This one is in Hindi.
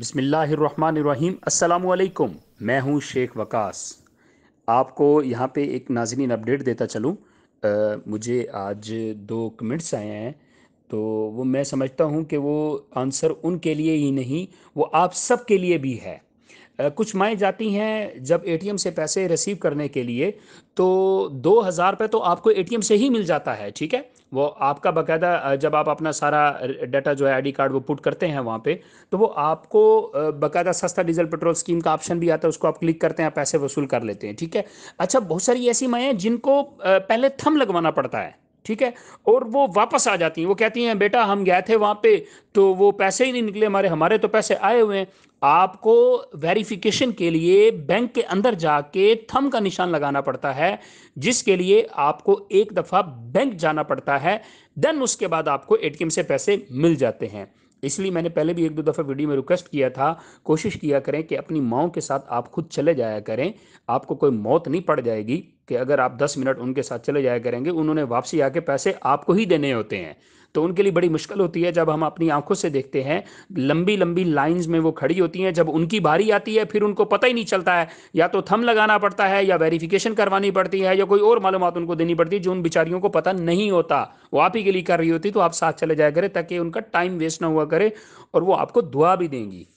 बसमिलीम अल्लाम मैं हूं शेख वकास आपको यहां पे एक नाजनीन अपडेट देता चलूं आ, मुझे आज दो कमेंट्स आए हैं तो वो मैं समझता हूं कि वो आंसर उनके लिए ही नहीं वो आप सब के लिए भी है कुछ माएँ जाती हैं जब एटीएम से पैसे रिसीव करने के लिए तो दो हज़ार रुपये तो आपको एटीएम से ही मिल जाता है ठीक है वो आपका बकायदा जब आप अपना सारा डाटा जो है आईडी कार्ड वो पुट करते हैं वहाँ पे तो वो आपको बकायदा सस्ता डीजल पेट्रोल स्कीम का ऑप्शन भी आता है उसको आप क्लिक करते हैं पैसे वसूल कर लेते हैं ठीक है अच्छा बहुत सारी ऐसी माएँ जिनको पहले थम लगवाना पड़ता है ठीक है और वो वापस आ जाती हैं वो कहती हैं बेटा हम गए थे वहाँ पे तो वो पैसे ही नहीं निकले हमारे हमारे तो पैसे आए हुए हैं आपको वेरिफिकेशन के लिए बैंक के अंदर जाके थम का निशान लगाना पड़ता है जिसके लिए आपको एक दफ़ा बैंक जाना पड़ता है देन उसके बाद आपको एटीएम से पैसे मिल जाते हैं इसलिए मैंने पहले भी एक दो दफ़ा वीडियो में रिक्वेस्ट किया था कोशिश किया करें कि अपनी माओ के साथ आप खुद चले जाया करें आपको कोई मौत नहीं पड़ जाएगी कि अगर आप 10 मिनट उनके साथ चले जाया करेंगे उन्होंने वापसी आके पैसे आपको ही देने होते हैं तो उनके लिए बड़ी मुश्किल होती है जब हम अपनी आंखों से देखते हैं लंबी लंबी लाइंस में वो खड़ी होती हैं जब उनकी बारी आती है फिर उनको पता ही नहीं चलता है या तो थम लगाना पड़ता है या वेरिफिकेशन करवानी पड़ती है या कोई और मालूम उनको देनी पड़ती है जो उन बिचारियों को पता नहीं होता वो आप ही के लिए कर रही होती तो आप साथ चले जाया करें ताकि उनका टाइम वेस्ट ना हुआ करे और वो आपको दुआ भी देंगी